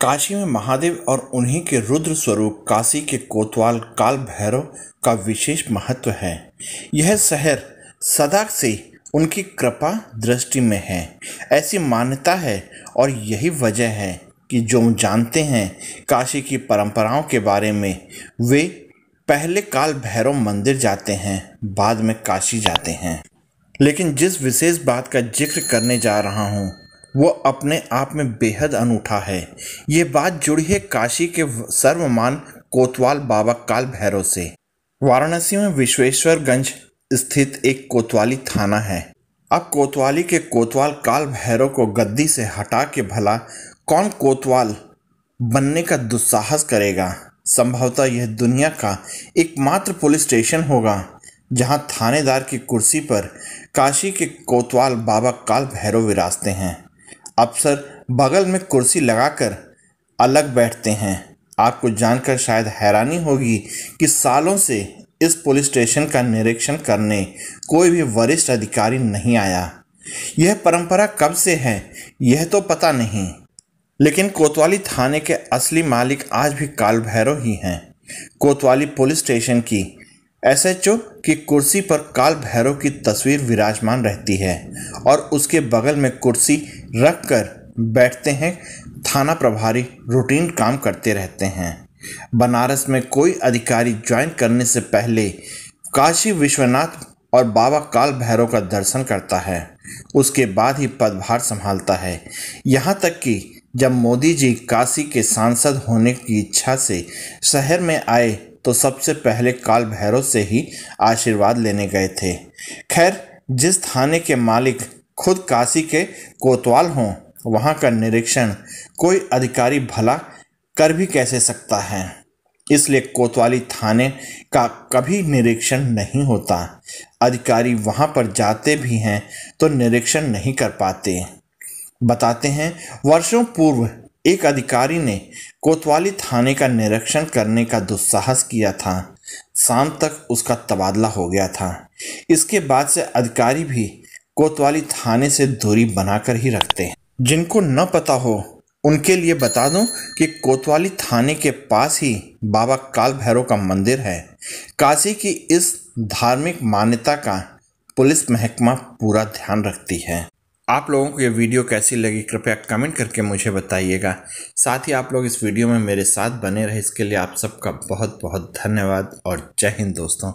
काशी में महादेव और उन्हीं के रुद्र स्वरूप काशी के कोतवाल काल भैरव का विशेष महत्व है यह शहर सदा से उनकी कृपा दृष्टि में है ऐसी मान्यता है और यही वजह है कि जो जानते हैं काशी की परंपराओं के बारे में वे पहले काल भैरव मंदिर जाते हैं बाद में काशी जाते हैं लेकिन जिस विशेष बात का जिक्र करने जा रहा हूँ वो अपने आप में बेहद अनूठा है ये बात जुड़ी है काशी के सर्वमान कोतवाल बाबा काल भैरव से वाराणसी में विश्वेश्वरगंज स्थित एक कोतवाली थाना है अब कोतवाली के कोतवाल काल भैरव को गद्दी से हटा के भला कौन कोतवाल बनने का दुस्साहस करेगा संभवतः यह दुनिया का एकमात्र पुलिस स्टेशन होगा जहां थानेदार की कुर्सी पर काशी के कोतवाल बाबा काल भैरव विराजते हैं अफसर बगल में कुर्सी लगाकर अलग बैठते हैं आपको जानकर शायद हैरानी होगी कि सालों से इस पुलिस स्टेशन का निरीक्षण करने कोई भी वरिष्ठ अधिकारी नहीं आया यह परंपरा कब से है यह तो पता नहीं लेकिन कोतवाली थाने के असली मालिक आज भी काल भैरव ही हैं कोतवाली पुलिस स्टेशन की एसएचओ की कुर्सी पर काल भैरव की तस्वीर विराजमान रहती है और उसके बगल में कुर्सी रख कर बैठते हैं थाना प्रभारी रूटीन काम करते रहते हैं बनारस में कोई अधिकारी ज्वाइन करने से पहले काशी विश्वनाथ और बाबा काल भैरव का दर्शन करता है उसके बाद ही पदभार संभालता है यहाँ तक कि जब मोदी जी काशी के सांसद होने की इच्छा से शहर में आए तो सबसे पहले काल भैरव से ही आशीर्वाद लेने गए थे खैर जिस थाने के मालिक खुद काशी के कोतवाल हों वहाँ का निरीक्षण कोई अधिकारी भला कर भी कैसे सकता है इसलिए कोतवाली थाने का कभी निरीक्षण नहीं होता अधिकारी वहाँ पर जाते भी हैं तो निरीक्षण नहीं कर पाते बताते हैं वर्षों पूर्व एक अधिकारी ने कोतवाली थाने का निरीक्षण करने का दुस्साहस किया था शाम तक उसका तबादला हो गया था इसके बाद से अधिकारी भी कोतवाली थाने से दूरी बनाकर ही रखते हैं जिनको न पता हो उनके लिए बता दूं कि कोतवाली थाने के पास ही बाबा काल भैरव का मंदिर है काशी की इस धार्मिक मान्यता का पुलिस महकमा पूरा ध्यान रखती है आप लोगों को ये वीडियो कैसी लगी कृपया कमेंट करके मुझे बताइएगा साथ ही आप लोग इस वीडियो में मेरे साथ बने रहे इसके लिए आप सबका बहुत बहुत धन्यवाद और जय हिंद दोस्तों